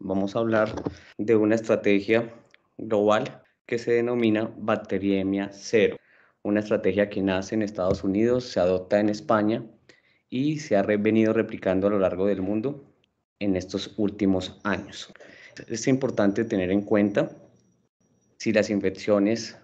Vamos a hablar de una estrategia global que se denomina bacteriemia cero, una estrategia que nace en Estados Unidos, se adopta en España y se ha venido replicando a lo largo del mundo en estos últimos años. Es importante tener en cuenta si las infecciones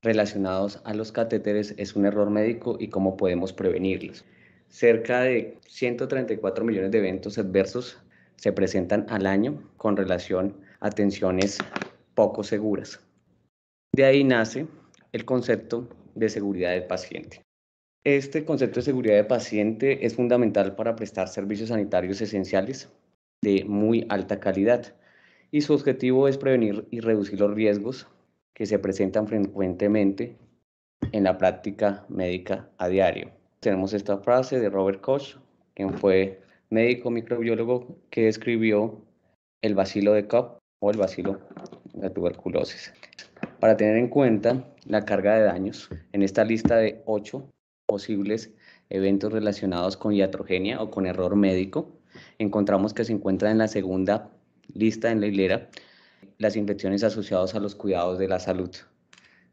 relacionadas a los catéteres es un error médico y cómo podemos prevenirlos. Cerca de 134 millones de eventos adversos se presentan al año con relación a tensiones poco seguras. De ahí nace el concepto de seguridad del paciente. Este concepto de seguridad del paciente es fundamental para prestar servicios sanitarios esenciales de muy alta calidad y su objetivo es prevenir y reducir los riesgos que se presentan frecuentemente en la práctica médica a diario. Tenemos esta frase de Robert Koch, quien fue médico microbiólogo que describió el bacilo de Koch o el bacilo de tuberculosis. Para tener en cuenta la carga de daños, en esta lista de ocho posibles eventos relacionados con iatrogenia o con error médico, encontramos que se encuentran en la segunda lista en la hilera las infecciones asociadas a los cuidados de la salud.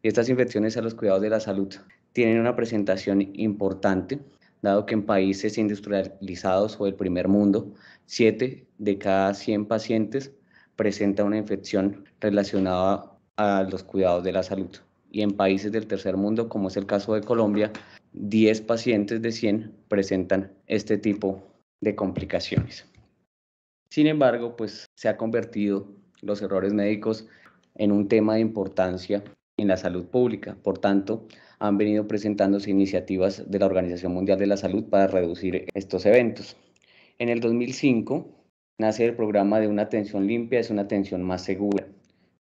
Y estas infecciones a los cuidados de la salud tienen una presentación importante dado que en países industrializados o del primer mundo, 7 de cada 100 pacientes presenta una infección relacionada a los cuidados de la salud. Y en países del tercer mundo, como es el caso de Colombia, 10 pacientes de 100 presentan este tipo de complicaciones. Sin embargo, pues se ha convertido los errores médicos en un tema de importancia en la salud pública. Por tanto, han venido presentándose iniciativas de la Organización Mundial de la Salud para reducir estos eventos. En el 2005 nace el programa de una atención limpia es una atención más segura,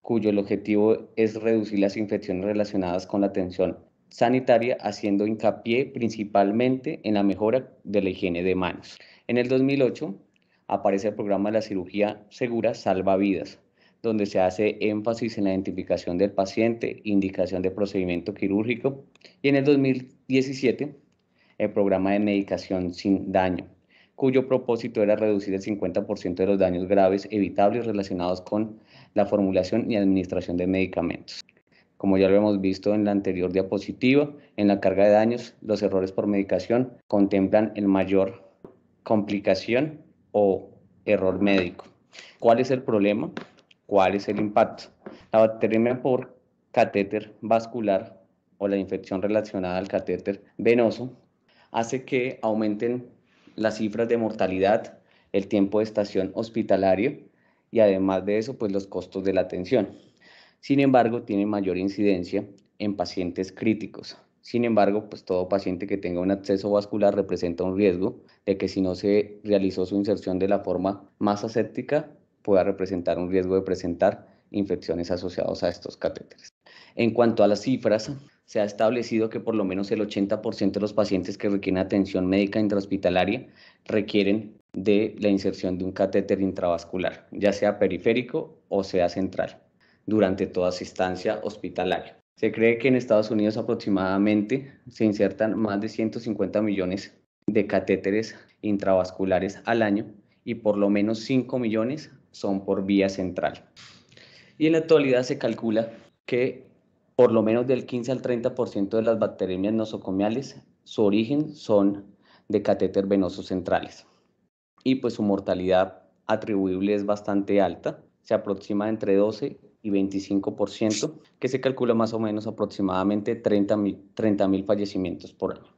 cuyo objetivo es reducir las infecciones relacionadas con la atención sanitaria, haciendo hincapié principalmente en la mejora de la higiene de manos. En el 2008 aparece el programa de la cirugía segura salva vidas, donde se hace énfasis en la identificación del paciente, indicación de procedimiento quirúrgico, y en el 2017 el programa de medicación sin daño, cuyo propósito era reducir el 50% de los daños graves evitables relacionados con la formulación y administración de medicamentos. Como ya lo hemos visto en la anterior diapositiva, en la carga de daños, los errores por medicación contemplan el mayor complicación o error médico. ¿Cuál es el problema? ¿Cuál es el impacto? La bacteria por catéter vascular o la infección relacionada al catéter venoso hace que aumenten las cifras de mortalidad, el tiempo de estación hospitalario y además de eso, pues los costos de la atención. Sin embargo, tiene mayor incidencia en pacientes críticos. Sin embargo, pues todo paciente que tenga un acceso vascular representa un riesgo de que si no se realizó su inserción de la forma más aséptica, pueda representar un riesgo de presentar infecciones asociadas a estos catéteres. En cuanto a las cifras, se ha establecido que por lo menos el 80% de los pacientes que requieren atención médica intrahospitalaria requieren de la inserción de un catéter intravascular, ya sea periférico o sea central, durante toda su estancia hospitalaria. Se cree que en Estados Unidos aproximadamente se insertan más de 150 millones de catéteres intravasculares al año y por lo menos 5 millones son por vía central. Y en la actualidad se calcula que por lo menos del 15 al 30% de las bacteremias nosocomiales, su origen son de catéter venoso centrales. Y pues su mortalidad atribuible es bastante alta, se aproxima entre 12 y 25%, que se calcula más o menos aproximadamente 30 mil fallecimientos por año,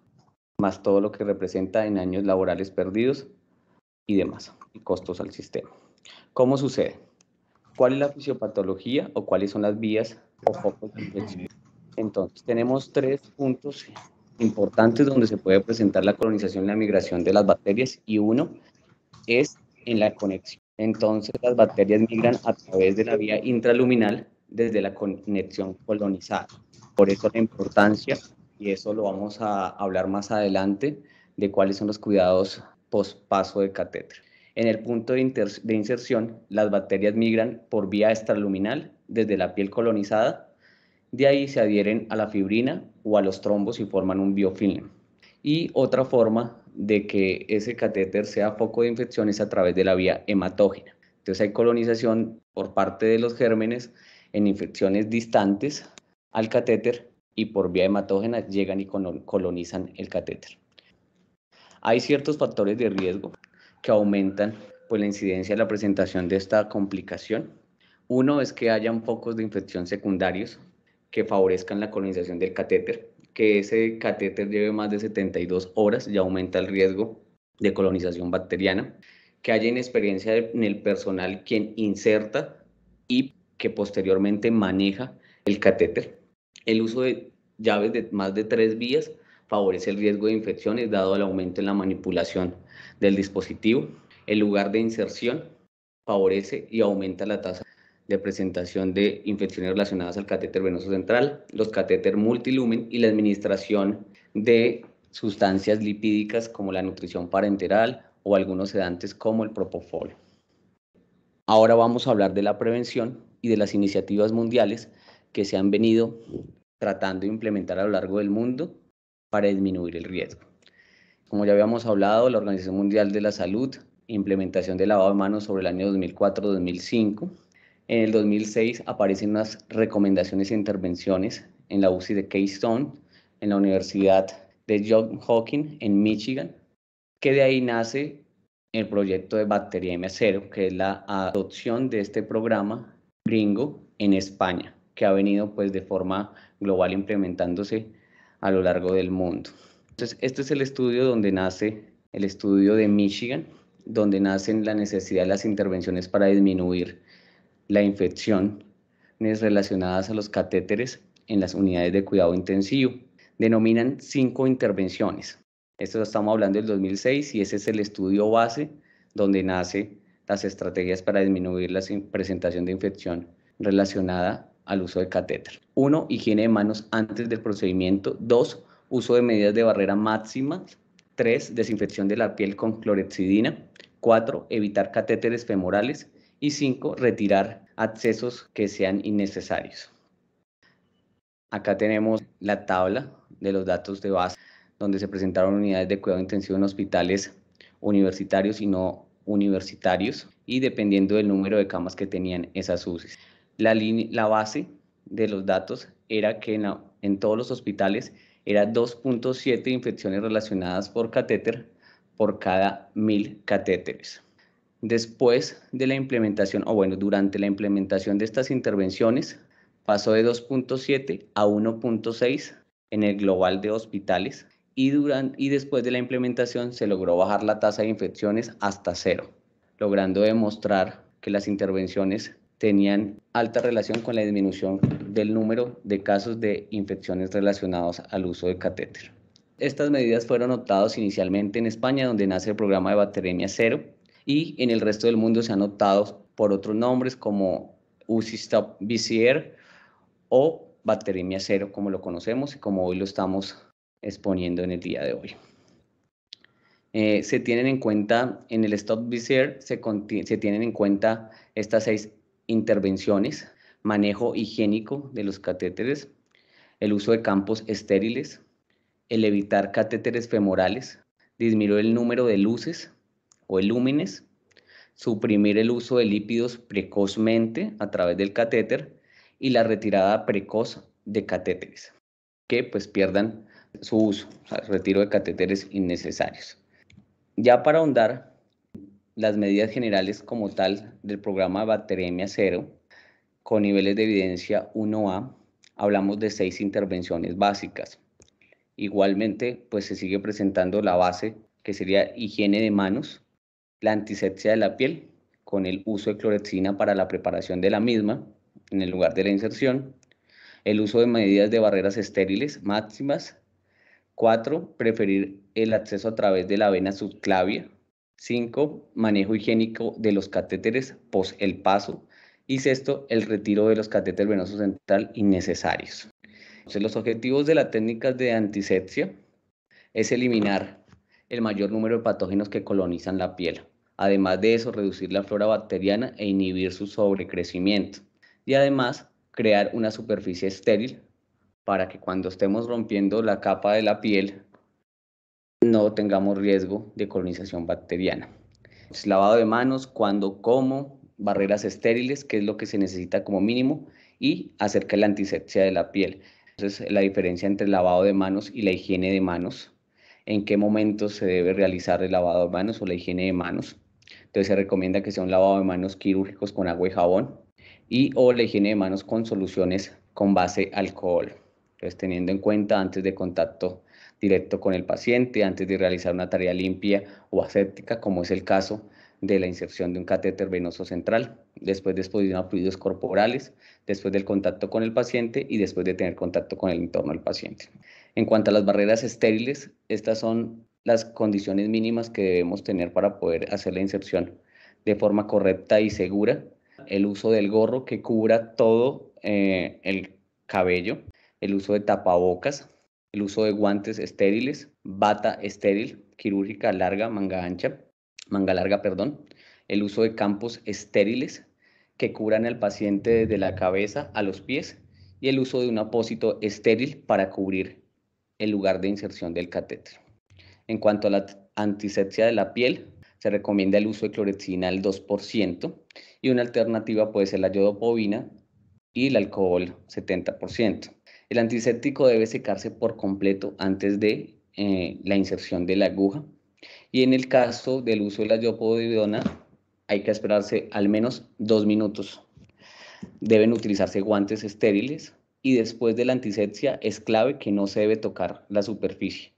más todo lo que representa en años laborales perdidos y demás, y costos al sistema. ¿Cómo sucede? ¿Cuál es la fisiopatología o cuáles son las vías o focos de infección? Entonces, tenemos tres puntos importantes donde se puede presentar la colonización y la migración de las bacterias y uno es en la conexión. Entonces, las bacterias migran a través de la vía intraluminal desde la conexión colonizada. Por eso la importancia, y eso lo vamos a hablar más adelante, de cuáles son los cuidados post paso de catéter. En el punto de, inserción, las bacterias migran por vía extraluminal desde la piel colonizada. De ahí se adhieren a la fibrina o a los trombos y forman un biofilm. Y otra forma de que ese catéter sea foco de infección es a través de la vía hematógena. Entonces hay colonización por parte de los gérmenes en infecciones distantes al catéter y por vía hematógena llegan y colonizan el catéter. Hay ciertos factores de riesgo que aumentan pues, la incidencia de la presentación de esta complicación. Uno es que hayan focos de infección secundarios que favorezcan la colonización del catéter, que ese catéter lleve más de 72 horas y aumenta el riesgo de colonización bacteriana, que haya inexperiencia en el personal quien inserta y que posteriormente maneja el catéter. El uso de llaves de más de tres vías favorece el riesgo de infecciones dado el aumento en la manipulación del dispositivo. El lugar de inserción favorece y aumenta la tasa de presentación de infecciones relacionadas al catéter venoso central, los catéter multilumen y la administración de sustancias lipídicas como la nutrición parenteral o algunos sedantes como el propofol. Ahora vamos a hablar de la prevención y de las iniciativas mundiales que se han venido tratando de implementar a lo largo del mundo para disminuir el riesgo. Como ya habíamos hablado, la Organización Mundial de la Salud, implementación de lavado de manos sobre el año 2004-2005. En el 2006 aparecen unas recomendaciones e intervenciones en la UCI de Keystone, en la Universidad de John Hawking en Michigan, que de ahí nace el proyecto de M0, que es la adopción de este programa gringo en España, que ha venido pues de forma global implementándose a lo largo del mundo. Entonces, este es el estudio donde nace el estudio de Michigan, donde nacen la necesidad de las intervenciones para disminuir la infección relacionadas a los catéteres en las unidades de cuidado intensivo. Denominan cinco intervenciones. Esto estamos hablando del 2006 y ese es el estudio base donde nace las estrategias para disminuir la presentación de infección relacionada al uso de catéter. Uno, higiene de manos antes del procedimiento. Dos, uso de medidas de barrera máxima, 3. Desinfección de la piel con clorexidina. 4. Evitar catéteres femorales. Y 5. Retirar accesos que sean innecesarios. Acá tenemos la tabla de los datos de base donde se presentaron unidades de cuidado intensivo en hospitales universitarios y no universitarios y dependiendo del número de camas que tenían esas UCIs. La, la base de los datos era que en todos los hospitales era 2.7 infecciones relacionadas por catéter por cada mil catéteres. Después de la implementación, o bueno, durante la implementación de estas intervenciones, pasó de 2.7 a 1.6 en el global de hospitales y, durante, y después de la implementación se logró bajar la tasa de infecciones hasta cero, logrando demostrar que las intervenciones tenían alta relación con la disminución del número de casos de infecciones relacionados al uso de catéter. Estas medidas fueron adoptadas inicialmente en España, donde nace el programa de bacteremia cero, y en el resto del mundo se han adoptado por otros nombres como UCI Stop vcr o bacteremia cero, como lo conocemos y como hoy lo estamos exponiendo en el día de hoy. Eh, se tienen en cuenta en el Stop vcr se, se tienen en cuenta estas seis intervenciones, manejo higiénico de los catéteres, el uso de campos estériles, el evitar catéteres femorales, disminuir el número de luces o lúmenes, suprimir el uso de lípidos precozmente a través del catéter y la retirada precoz de catéteres, que pues pierdan su uso, retiro de catéteres innecesarios. Ya para ahondar las medidas generales como tal del programa Bacteremia 0 con niveles de evidencia 1A, hablamos de seis intervenciones básicas. Igualmente, pues se sigue presentando la base, que sería higiene de manos, la antisepsia de la piel, con el uso de clorexina para la preparación de la misma, en el lugar de la inserción, el uso de medidas de barreras estériles máximas, cuatro Preferir el acceso a través de la vena subclavia Cinco, manejo higiénico de los catéteres pos el paso. Y sexto, el retiro de los catéteres venosos central innecesarios. los objetivos de las técnicas de antisepsia es eliminar el mayor número de patógenos que colonizan la piel. Además de eso, reducir la flora bacteriana e inhibir su sobrecrecimiento. Y además, crear una superficie estéril para que cuando estemos rompiendo la capa de la piel no tengamos riesgo de colonización bacteriana. es lavado de manos, cuando como, barreras estériles, que es lo que se necesita como mínimo, y acerca de la antisepsia de la piel. Entonces, la diferencia entre el lavado de manos y la higiene de manos, en qué momento se debe realizar el lavado de manos o la higiene de manos. Entonces, se recomienda que sea un lavado de manos quirúrgicos con agua y jabón y o la higiene de manos con soluciones con base alcohol. Entonces, teniendo en cuenta antes de contacto directo con el paciente antes de realizar una tarea limpia o aséptica, como es el caso de la inserción de un catéter venoso central, después de exposición a fluidos corporales, después del contacto con el paciente y después de tener contacto con el entorno del paciente. En cuanto a las barreras estériles, estas son las condiciones mínimas que debemos tener para poder hacer la inserción de forma correcta y segura. El uso del gorro que cubra todo eh, el cabello, el uso de tapabocas el uso de guantes estériles, bata estéril, quirúrgica larga, manga ancha, manga larga, perdón, el uso de campos estériles que curan al paciente desde la cabeza a los pies y el uso de un apósito estéril para cubrir el lugar de inserción del catéter. En cuanto a la antisepsia de la piel, se recomienda el uso de clorexina al 2% y una alternativa puede ser la yodopovina y el alcohol 70%. El antiséptico debe secarse por completo antes de eh, la inserción de la aguja. Y en el caso del uso de la yopodidona, hay que esperarse al menos dos minutos. Deben utilizarse guantes estériles y después de la antisepsia es clave que no se debe tocar la superficie,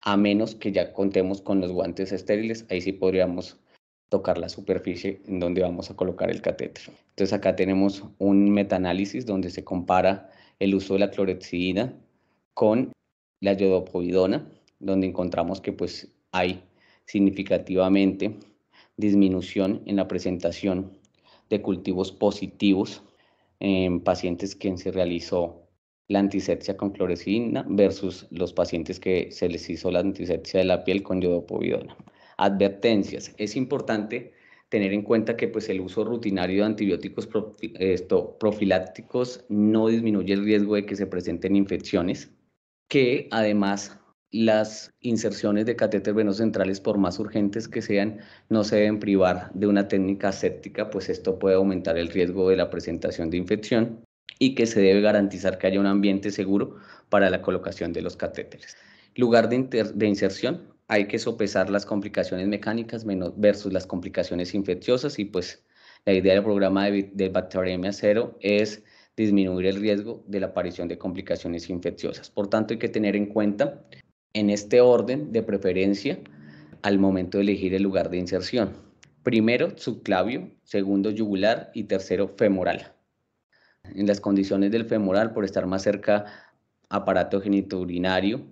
a menos que ya contemos con los guantes estériles, ahí sí podríamos tocar la superficie en donde vamos a colocar el catéter. Entonces acá tenemos un metaanálisis donde se compara el uso de la clorexidina con la yodopovidona, donde encontramos que pues hay significativamente disminución en la presentación de cultivos positivos en pacientes que se realizó la antisepsia con clorexidina versus los pacientes que se les hizo la antisepsia de la piel con yodopovidona. Advertencias. Es importante tener en cuenta que pues, el uso rutinario de antibióticos profilácticos no disminuye el riesgo de que se presenten infecciones, que además las inserciones de catéteres venosos centrales, por más urgentes que sean, no se deben privar de una técnica séptica, pues esto puede aumentar el riesgo de la presentación de infección y que se debe garantizar que haya un ambiente seguro para la colocación de los catéteres. Lugar de, de inserción, hay que sopesar las complicaciones mecánicas versus las complicaciones infecciosas y pues la idea del programa de, bacteriemia cero es disminuir el riesgo de la aparición de complicaciones infecciosas. Por tanto, hay que tener en cuenta en este orden de preferencia al momento de elegir el lugar de inserción. Primero, subclavio, segundo, yugular y tercero, femoral. En las condiciones del femoral, por estar más cerca aparato genitourinario,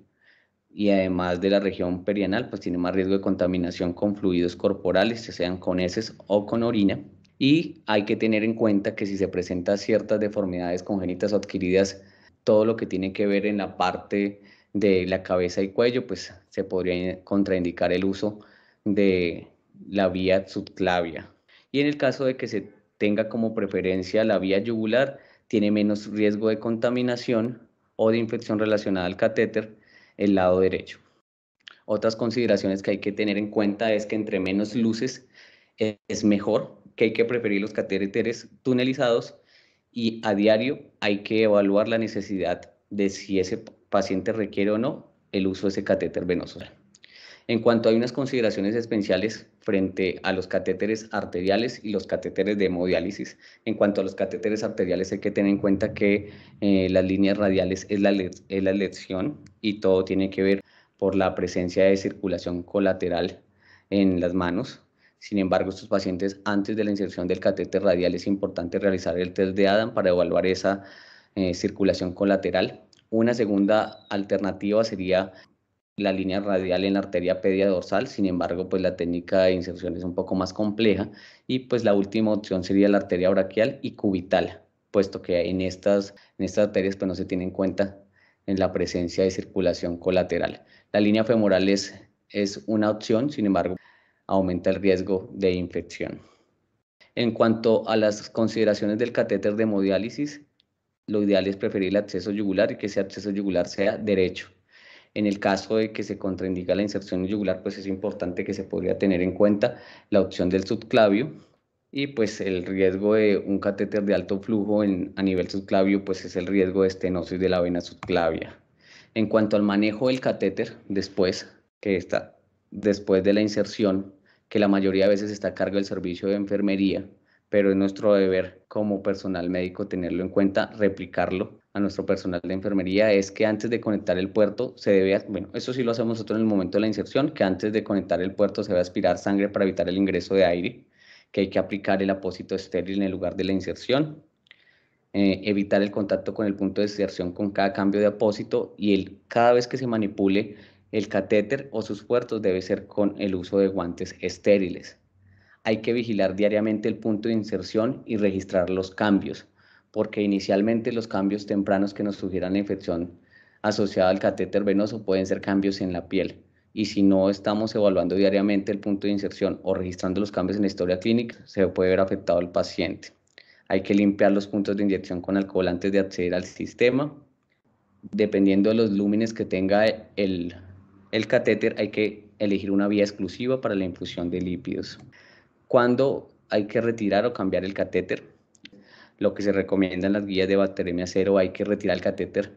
y además de la región perianal, pues tiene más riesgo de contaminación con fluidos corporales, ya sean con heces o con orina. Y hay que tener en cuenta que si se presentan ciertas deformidades congénitas o adquiridas, todo lo que tiene que ver en la parte de la cabeza y cuello, pues se podría contraindicar el uso de la vía subclavia. Y en el caso de que se tenga como preferencia la vía yugular, tiene menos riesgo de contaminación o de infección relacionada al catéter, el lado derecho. Otras consideraciones que hay que tener en cuenta es que entre menos luces e, es mejor, que hay que preferir los catéteres tunelizados y a diario hay que evaluar la necesidad de si ese paciente requiere o no el uso de ese catéter venoso. En cuanto hay unas consideraciones especiales frente a los catéteres arteriales y los catéteres de hemodiálisis. En cuanto a los catéteres arteriales, hay que tener en cuenta que eh, las líneas radiales es la, la elección y todo tiene que ver por la presencia de circulación colateral en las manos. Sin embargo, estos pacientes, antes de la inserción del catéter radial, es importante realizar el test de ADAM para evaluar esa eh, circulación colateral. Una segunda alternativa sería la línea radial en la arteria pedia dorsal, sin embargo, pues la técnica de inserción es un poco más compleja y pues la última opción sería la arteria brachial y cubital, puesto que en estas, en estas arterias pues no se tiene en cuenta en la presencia de circulación colateral. La línea femoral es, es una opción, sin embargo, aumenta el riesgo de infección. En cuanto a las consideraciones del catéter de hemodiálisis, lo ideal es preferir el acceso yugular y que ese acceso yugular sea derecho en el caso de que se contraindica la inserción yugular, pues es importante que se podría tener en cuenta la opción del subclavio y pues el riesgo de un catéter de alto flujo a nivel subclavio, pues es el riesgo de estenosis de la vena subclavia. En cuanto al manejo del catéter, después que está, después de la inserción, que la mayoría de veces está a cargo del servicio de enfermería, pero es nuestro deber como personal médico tenerlo en cuenta, replicarlo a nuestro personal de enfermería es que antes de conectar el puerto se debe, bueno, eso sí lo hacemos nosotros en el momento de la inserción, que antes de conectar el puerto se debe aspirar sangre para evitar el ingreso de aire, que hay que aplicar el apósito estéril en el lugar de la inserción, eh, evitar el contacto con el punto de inserción con cada cambio de apósito y el, cada vez que se manipule el catéter o sus puertos debe ser con el uso de guantes estériles. Hay que vigilar diariamente el punto de inserción y registrar los cambios porque inicialmente los cambios tempranos que nos sugieran la infección asociada al catéter venoso pueden ser cambios en la piel. Y si no estamos evaluando diariamente el punto de inserción o registrando los cambios en la historia clínica, se puede ver afectado el paciente. Hay que limpiar los puntos de inyección con alcohol antes de acceder al sistema. Dependiendo de los lúmenes que tenga el, el catéter, hay que elegir una vía exclusiva para la infusión de lípidos. ¿Cuándo hay que retirar o cambiar el catéter? lo que se recomienda en las guías de bacteremia cero, hay que retirar el catéter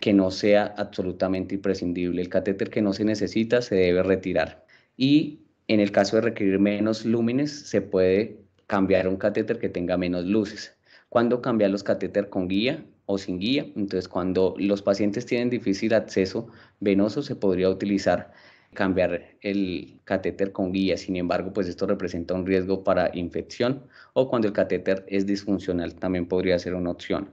que no sea absolutamente imprescindible. El catéter que no se necesita se debe retirar. Y en el caso de requerir menos lúmenes, se puede cambiar un catéter que tenga menos luces. ¿Cuándo cambiar los catéter con guía o sin guía? Entonces, cuando los pacientes tienen difícil acceso venoso, se podría utilizar cambiar el catéter con guía. Sin embargo, pues esto representa un riesgo para infección o cuando el catéter es disfuncional también podría ser una opción.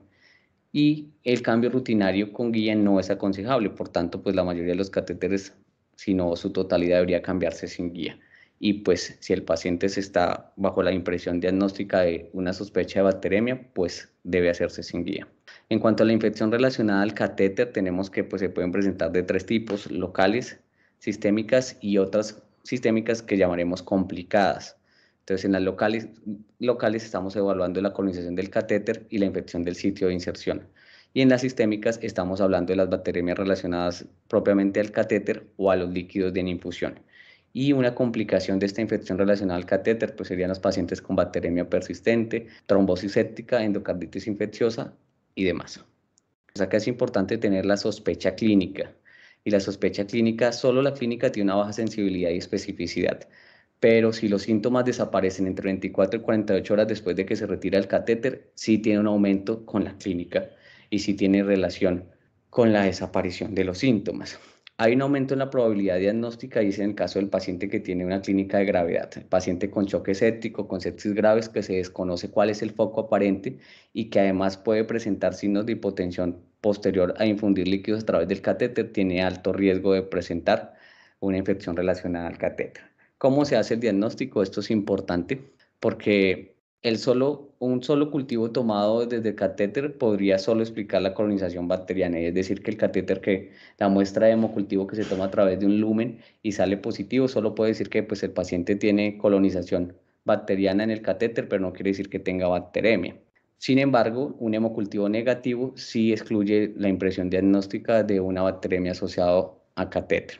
Y el cambio rutinario con guía no es aconsejable, por tanto, pues la mayoría de los catéteres, si no su totalidad, debería cambiarse sin guía. Y pues si el paciente se está bajo la impresión diagnóstica de una sospecha de bacteremia, pues debe hacerse sin guía. En cuanto a la infección relacionada al catéter, tenemos que pues, se pueden presentar de tres tipos, locales, sistémicas y otras sistémicas que llamaremos complicadas. Entonces, en las locales, locales estamos evaluando la colonización del catéter y la infección del sitio de inserción. Y en las sistémicas estamos hablando de las bacteremias relacionadas propiamente al catéter o a los líquidos de infusión. Y una complicación de esta infección relacionada al catéter pues serían los pacientes con bacteremia persistente, trombosis séptica, endocarditis infecciosa y demás. O sea que es importante tener la sospecha clínica y la sospecha clínica, solo la clínica tiene una baja sensibilidad y especificidad. Pero si los síntomas desaparecen entre 24 y 48 horas después de que se retira el catéter, sí tiene un aumento con la clínica y sí tiene relación con la desaparición de los síntomas hay un aumento en la probabilidad diagnóstica, dice en el caso del paciente que tiene una clínica de gravedad, el paciente con choque séptico, con sepsis graves, que se desconoce cuál es el foco aparente y que además puede presentar signos de hipotensión posterior a infundir líquidos a través del catéter, tiene alto riesgo de presentar una infección relacionada al catéter. ¿Cómo se hace el diagnóstico? Esto es importante porque solo, un solo cultivo tomado desde el catéter podría solo explicar la colonización bacteriana, es decir, que el catéter que la muestra de hemocultivo que se toma a través de un lumen y sale positivo, solo puede decir que pues, el paciente tiene colonización bacteriana en el catéter, pero no quiere decir que tenga bacteremia. Sin embargo, un hemocultivo negativo sí excluye la impresión diagnóstica de una bacteremia asociada a catéter.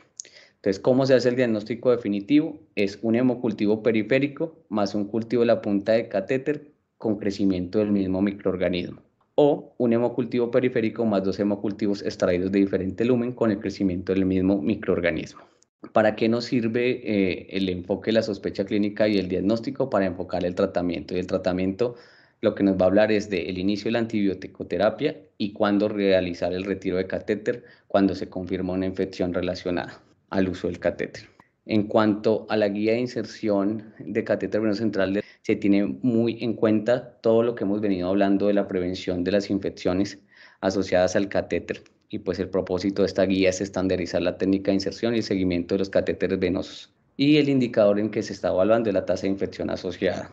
Entonces, ¿cómo se hace el diagnóstico definitivo? Es un hemocultivo periférico más un cultivo de la punta de catéter con crecimiento del mismo microorganismo. O un hemocultivo periférico más dos hemocultivos extraídos de diferente lumen con el crecimiento del mismo microorganismo. ¿Para qué nos sirve eh, el enfoque, de la sospecha clínica y el diagnóstico para enfocar el tratamiento? Y el tratamiento lo que nos va a hablar es del inicio de la terapia y cuándo realizar el retiro de catéter cuando se confirma una infección relacionada al uso del catéter. En cuanto a la guía de inserción de catéter venoso central, se tiene muy en cuenta todo lo que hemos venido hablando de la prevención de las infecciones asociadas al catéter. Y pues el propósito de esta guía es estandarizar la técnica de inserción y el seguimiento de los catéteres venosos y el indicador en que se está evaluando la tasa de infección asociada.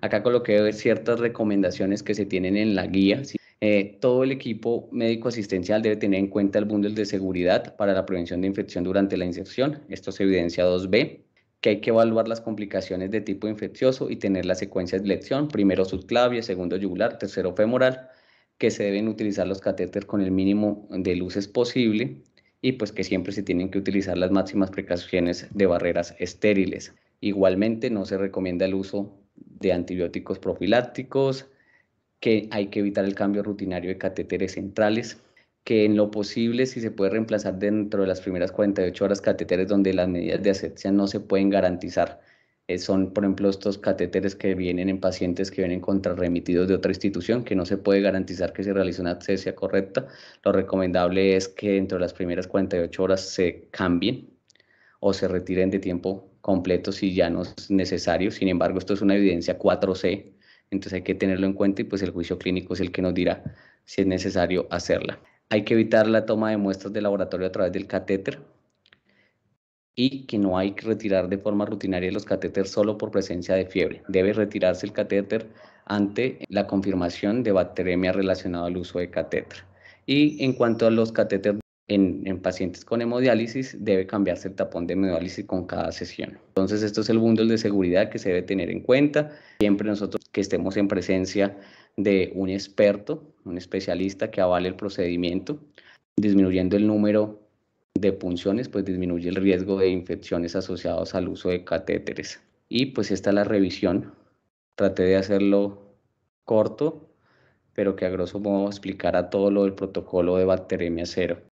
Acá coloqué ciertas recomendaciones que se tienen en la guía. Eh, todo el equipo médico asistencial debe tener en cuenta el bundle de seguridad para la prevención de infección durante la inserción. Esto se evidencia 2B, que hay que evaluar las complicaciones de tipo infeccioso y tener la secuencia de lección primero subclavia, segundo yugular, tercero femoral, que se deben utilizar los catéteres con el mínimo de luces posible y pues que siempre se tienen que utilizar las máximas precauciones de barreras estériles. Igualmente no se recomienda el uso de antibióticos profilácticos, que hay que evitar el cambio rutinario de catéteres centrales, que en lo posible, si se puede reemplazar dentro de las primeras 48 horas catéteres donde las medidas de asepsia no se pueden garantizar. Eh, son, por ejemplo, estos catéteres que vienen en pacientes que vienen contrarremitidos de otra institución, que no se puede garantizar que se realice una asepsia correcta. Lo recomendable es que dentro de las primeras 48 horas se cambien o se retiren de tiempo completo si ya no es necesario. Sin embargo, esto es una evidencia 4C entonces hay que tenerlo en cuenta y pues el juicio clínico es el que nos dirá si es necesario hacerla. Hay que evitar la toma de muestras de laboratorio a través del catéter y que no hay que retirar de forma rutinaria los catéteres solo por presencia de fiebre. Debe retirarse el catéter ante la confirmación de bacteremia relacionada al uso de catéter. Y en cuanto a los catéteres en, pacientes con hemodiálisis debe cambiarse el tapón de hemodiálisis con cada sesión. Entonces, esto es el bundle de seguridad que se debe tener en cuenta. Siempre nosotros que estemos en presencia de un experto, un especialista que avale el procedimiento, disminuyendo el número de punciones, pues disminuye el riesgo de infecciones asociadas al uso de catéteres. Y pues esta es la revisión. Traté de hacerlo corto, pero que a grosso modo explicara todo lo del protocolo de bacteremia cero.